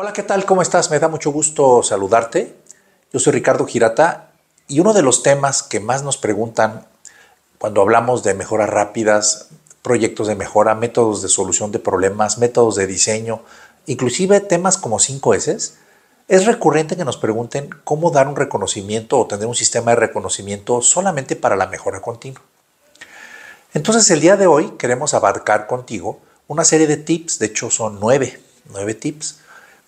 Hola, ¿qué tal? ¿Cómo estás? Me da mucho gusto saludarte. Yo soy Ricardo Girata y uno de los temas que más nos preguntan cuando hablamos de mejoras rápidas, proyectos de mejora, métodos de solución de problemas, métodos de diseño, inclusive temas como 5S, es recurrente que nos pregunten cómo dar un reconocimiento o tener un sistema de reconocimiento solamente para la mejora continua. Entonces el día de hoy queremos abarcar contigo una serie de tips, de hecho son nueve, nueve tips,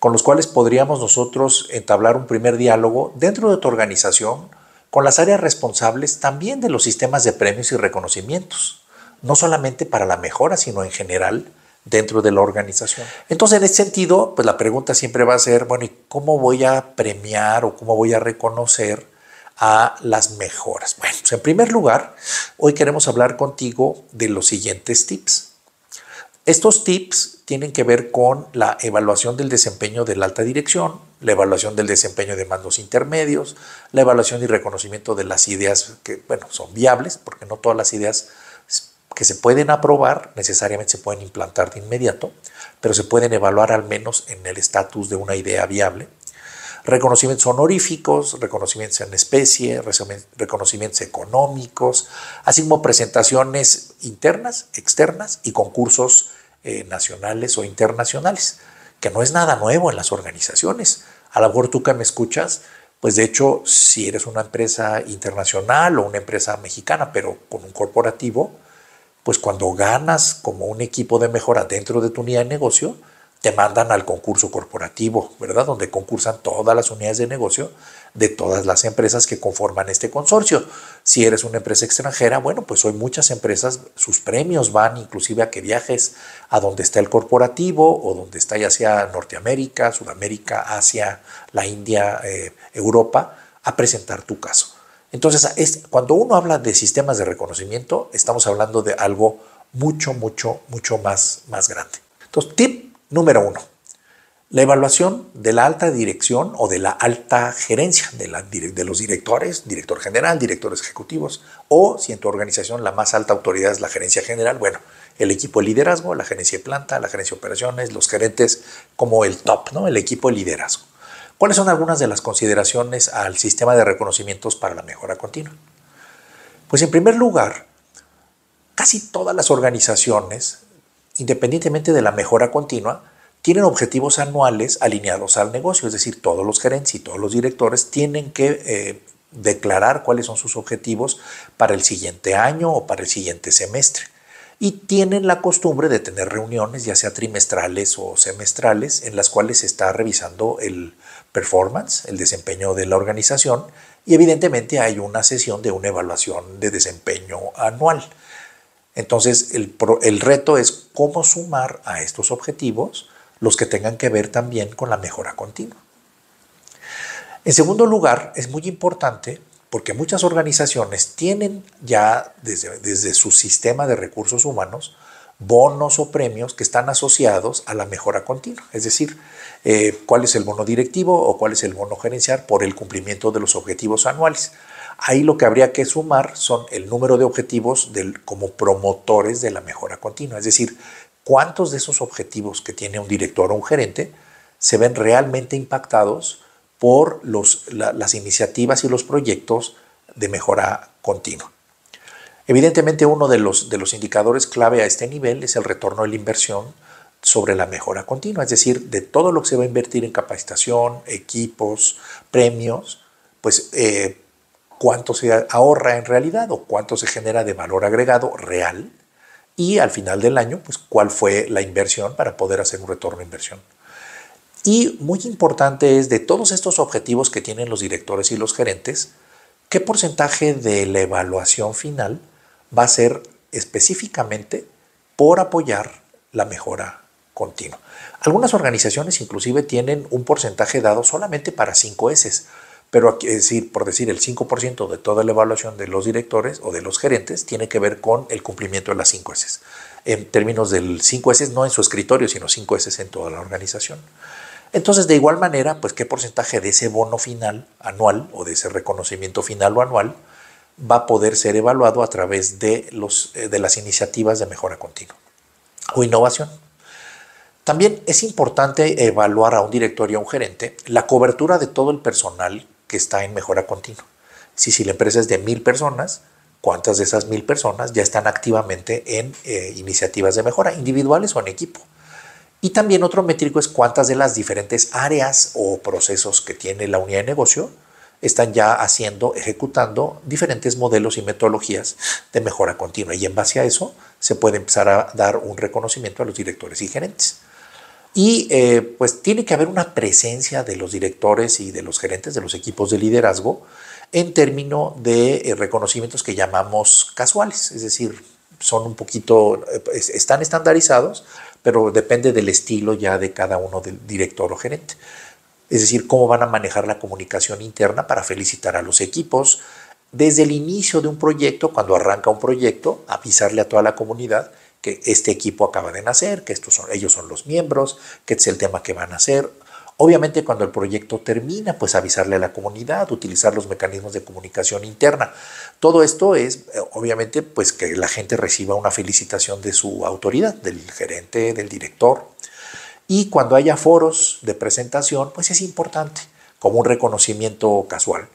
con los cuales podríamos nosotros entablar un primer diálogo dentro de tu organización con las áreas responsables también de los sistemas de premios y reconocimientos, no solamente para la mejora, sino en general dentro de la organización. Entonces, en ese sentido, pues la pregunta siempre va a ser, bueno, ¿y cómo voy a premiar o cómo voy a reconocer a las mejoras? Bueno, pues, en primer lugar, hoy queremos hablar contigo de los siguientes tips. Estos tips tienen que ver con la evaluación del desempeño de la alta dirección, la evaluación del desempeño de mandos intermedios, la evaluación y reconocimiento de las ideas que, bueno, son viables, porque no todas las ideas que se pueden aprobar necesariamente se pueden implantar de inmediato, pero se pueden evaluar al menos en el estatus de una idea viable. Reconocimientos honoríficos, reconocimientos en especie, reconocimientos económicos, así como presentaciones internas, externas y concursos eh, nacionales o internacionales, que no es nada nuevo en las organizaciones. A lo mejor tú que me escuchas, pues de hecho, si eres una empresa internacional o una empresa mexicana, pero con un corporativo, pues cuando ganas como un equipo de mejora dentro de tu unidad de negocio, te mandan al concurso corporativo, ¿verdad? Donde concursan todas las unidades de negocio de todas las empresas que conforman este consorcio. Si eres una empresa extranjera, bueno, pues hoy muchas empresas, sus premios van inclusive a que viajes a donde está el corporativo o donde está ya sea Norteamérica, Sudamérica, Asia, la India, eh, Europa, a presentar tu caso. Entonces, cuando uno habla de sistemas de reconocimiento, estamos hablando de algo mucho, mucho, mucho más, más grande. Entonces, tip número uno, la evaluación de la alta dirección o de la alta gerencia de, los directores, director general, directores ejecutivos, o si en tu organización la más alta autoridad es la gerencia general, bueno, el equipo de liderazgo, la gerencia de planta, la gerencia de operaciones, los gerentes como el top, ¿no? El equipo de liderazgo. ¿Cuáles son algunas de las consideraciones al sistema de reconocimientos para la mejora continua? Pues en primer lugar, casi todas las organizaciones, independientemente de la mejora continua, tienen objetivos anuales alineados al negocio, es decir, todos los gerentes y todos los directores tienen que eh, declarar cuáles son sus objetivos para el siguiente año o para el siguiente semestre. Y tienen la costumbre de tener reuniones, ya sea trimestrales o semestrales, en las cuales se está revisando el performance, el desempeño de la organización, y evidentemente hay una sesión de una evaluación de desempeño anual. Entonces, el reto es cómo sumar a estos objetivos los que tengan que ver también con la mejora continua. En segundo lugar, es muy importante porque muchas organizaciones tienen ya desde, su sistema de recursos humanos bonos o premios que están asociados a la mejora continua, es decir, eh, cuál es el bono directivo o cuál es el bono gerencial por el cumplimiento de los objetivos anuales. Ahí lo que habría que sumar son el número de objetivos del, como promotores de la mejora continua, es decir, ¿Cuántos de esos objetivos que tiene un director o un gerente se ven realmente impactados por las iniciativas y los proyectos de mejora continua? Evidentemente uno de los, indicadores clave a este nivel es el retorno de la inversión sobre la mejora continua, es decir, de todo lo que se va a invertir en capacitación, equipos, premios, pues eh, cuánto se ahorra en realidad o cuánto se genera de valor agregado real y al final del año, pues cuál fue la inversión para poder hacer un retorno de inversión. Y muy importante es de todos estos objetivos que tienen los directores y los gerentes, ¿qué porcentaje de la evaluación final va a ser específicamente por apoyar la mejora continua? Algunas organizaciones inclusive tienen un porcentaje dado solamente para 5 S pero decir, por decir, el 5% de toda la evaluación de los directores o de los gerentes tiene que ver con el cumplimiento de las 5 S. En términos del 5 S, no en su escritorio, sino 5 S en toda la organización. Entonces, de igual manera, pues qué porcentaje de ese bono final anual o de ese reconocimiento final o anual va a poder ser evaluado a través de, los, eh, de las iniciativas de mejora continua o innovación. También es importante evaluar a un director y a un gerente la cobertura de todo el personal que está en mejora continua. Si, si la empresa es de mil personas, ¿cuántas de esas mil personas ya están activamente en eh, iniciativas de mejora, individuales o en equipo? Y también otro métrico es cuántas de las diferentes áreas o procesos que tiene la unidad de negocio están ya haciendo, ejecutando diferentes modelos y metodologías de mejora continua. Y en base a eso se puede empezar a dar un reconocimiento a los directores y gerentes. Y eh, pues tiene que haber una presencia de los directores y de los gerentes de los equipos de liderazgo en términos de eh, reconocimientos que llamamos casuales, es decir, son un poquito, eh, están estandarizados, pero depende del estilo ya de cada uno del director o gerente. Es decir, cómo van a manejar la comunicación interna para felicitar a los equipos. Desde el inicio de un proyecto, cuando arranca un proyecto, avisarle a toda la comunidad que este equipo acaba de nacer, que estos son, ellos son los miembros, que es el tema que van a hacer. Obviamente cuando el proyecto termina, pues avisarle a la comunidad, utilizar los mecanismos de comunicación interna. Todo esto es, eh, obviamente, pues que la gente reciba una felicitación de su autoridad, del gerente, del director. Y cuando haya foros de presentación, pues es importante, como un reconocimiento casual,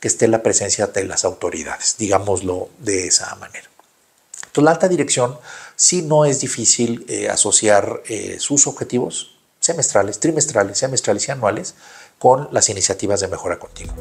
que esté la presencia de las autoridades, digámoslo de esa manera. Entonces, la alta dirección sí no es difícil eh, asociar eh, sus objetivos semestrales, trimestrales, semestrales y anuales con las iniciativas de mejora continua.